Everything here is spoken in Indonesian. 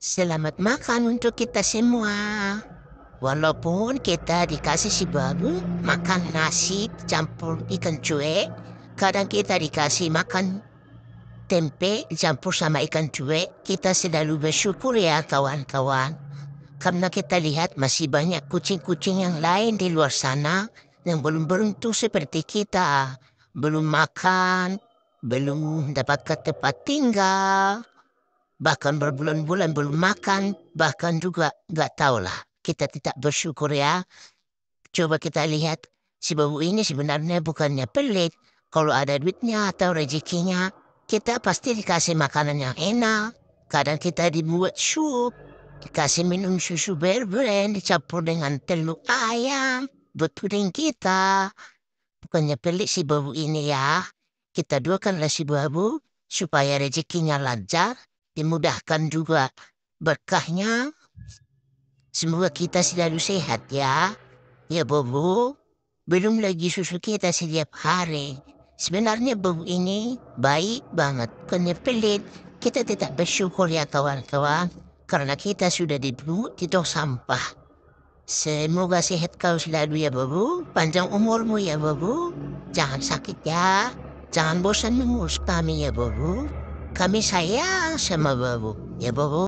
Selamat makan untuk kita semua. Walaupun kita dikasih si babu makan nasi campur ikan cuek, kadang kita dikasih makan tempe campur sama ikan cuek, kita selalu bersyukur ya kawan-kawan. Karena kita lihat masih banyak kucing-kucing yang lain di luar sana yang belum beruntung seperti kita. Belum makan, belum dapat tempat tinggal, bahkan berbulan-bulan belum makan, bahkan juga nggak lah Kita tidak bersyukur ya. Coba kita lihat, si babu ini sebenarnya bukannya pelit. Kalau ada duitnya atau rezekinya, kita pasti dikasih makanan yang enak. Kadang kita dibuat sup, dikasih minum susu berbrand, dicampur dengan telur ayam, buat puding kita. Bukannya pelit si babu ini ya. Kita doakanlah si babu supaya rezekinya lancar, dimudahkan juga berkahnya. Semoga kita selalu sehat ya. Ya Bobo, belum lagi susu kita setiap hari. Sebenarnya Bobo ini baik banget. Kena pelit, kita tetap bersyukur ya kawan-kawan. Karena kita sudah dibuat di tong sampah. Semoga sehat kau selalu ya Bobo. Panjang umurmu ya Bobo. Jangan sakit ya. Jangan bosan mengurus kami ya Bobo. Kamisha ya, shema babu. Ya babu.